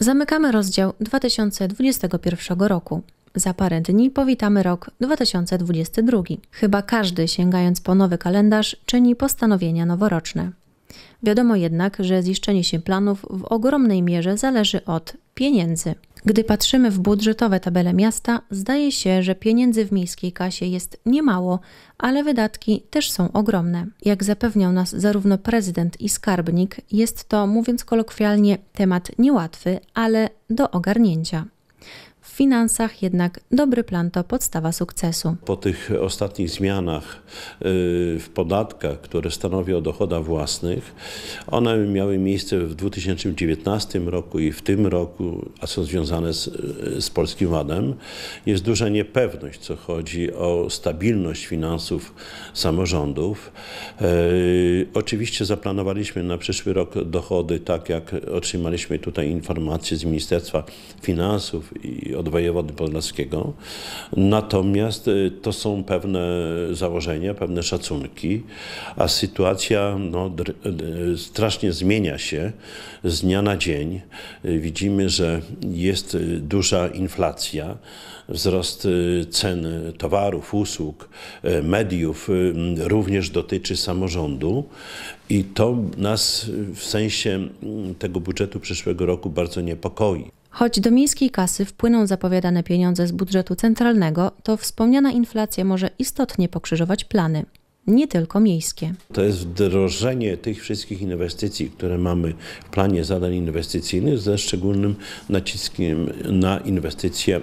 Zamykamy rozdział 2021 roku. Za parę dni powitamy rok 2022. Chyba każdy, sięgając po nowy kalendarz, czyni postanowienia noworoczne. Wiadomo jednak, że ziszczenie się planów w ogromnej mierze zależy od pieniędzy. Gdy patrzymy w budżetowe tabele miasta, zdaje się, że pieniędzy w miejskiej kasie jest niemało, ale wydatki też są ogromne. Jak zapewniał nas zarówno prezydent i skarbnik, jest to, mówiąc kolokwialnie, temat niełatwy, ale do ogarnięcia. W finansach jednak dobry plan to podstawa sukcesu. Po tych ostatnich zmianach y, w podatkach, które stanowią o dochodach własnych, one miały miejsce w 2019 roku i w tym roku, a są związane z, y, z polskim ładem, jest duża niepewność, co chodzi o stabilność finansów samorządów. Y, oczywiście zaplanowaliśmy na przyszły rok dochody, tak jak otrzymaliśmy tutaj informacje z Ministerstwa Finansów i od wojewody polnackiego. Natomiast y, to są pewne założenia, pewne szacunki, a sytuacja no, y, strasznie zmienia się z dnia na dzień. Y, widzimy, że jest duża inflacja, wzrost cen towarów, usług, mediów również dotyczy samorządu i to nas w sensie mm, tego budżetu przyszłego roku bardzo niepokoi. Choć do miejskiej kasy wpłyną zapowiadane pieniądze z budżetu centralnego, to wspomniana inflacja może istotnie pokrzyżować plany nie tylko miejskie. To jest wdrożenie tych wszystkich inwestycji, które mamy w planie zadań inwestycyjnych, ze szczególnym naciskiem na inwestycje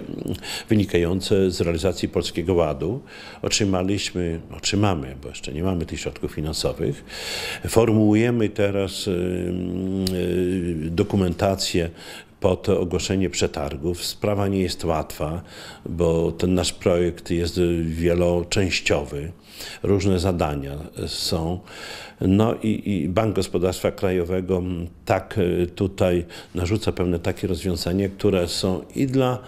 wynikające z realizacji Polskiego Ładu. Otrzymaliśmy, otrzymamy, bo jeszcze nie mamy tych środków finansowych. Formułujemy teraz dokumentację pod ogłoszenie przetargów. Sprawa nie jest łatwa, bo ten nasz projekt jest wieloczęściowy. Różne zadania są. No i, i Bank Gospodarstwa Krajowego tak y, tutaj narzuca pewne takie rozwiązania, które są i dla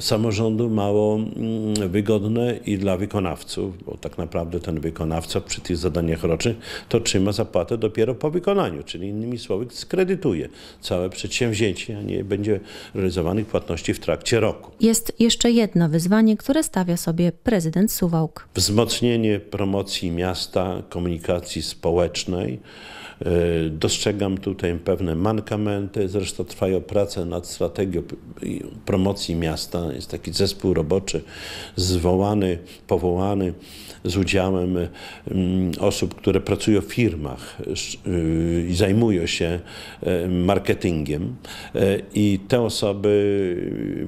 samorządu mało mm, wygodne i dla wykonawców, bo tak naprawdę ten wykonawca przy tych zadaniach rocznych to trzyma zapłatę dopiero po wykonaniu, czyli innymi słowy skredytuje całe przedsięwzięcie, a nie będzie realizowanych płatności w trakcie roku. Jest jeszcze jedno wyzwanie, które stawia sobie prezydent Suwałk. Wzmocnienie promocji miasta, komunikacji społecznej. E, dostrzegam tutaj pewne mankamenty, zresztą trwają prace nad strategią promocji miasta jest taki zespół roboczy zwołany, powołany z udziałem mm, osób, które pracują w firmach y, i zajmują się y, marketingiem. Y, I te osoby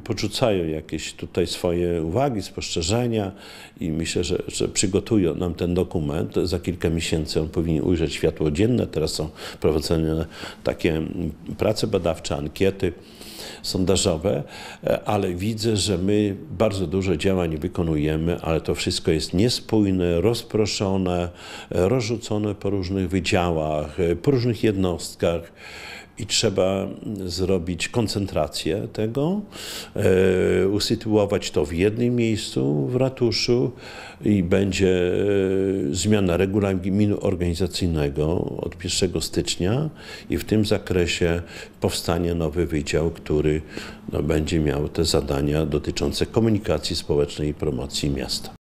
porzucają jakieś tutaj swoje uwagi, spostrzeżenia i myślę, że, że przygotują nam ten dokument. Za kilka miesięcy on powinien ujrzeć światło dzienne. Teraz są prowadzone takie mm, prace badawcze, ankiety sondażowe, e, ale widzę, że my bardzo dużo działań wykonujemy, ale to wszystko jest niespójne, rozproszone, e, rozrzucone po różnych wydziałach, e, po różnych jednostkach i trzeba zrobić koncentrację tego, e, usytuować to w jednym miejscu, w ratuszu i będzie e, zmiana regulaminu organizacyjnego od 1 stycznia i w tym zakresie powstanie nowy wydział, który no, będzie miał te zadania dotyczące komunikacji społecznej i promocji miasta.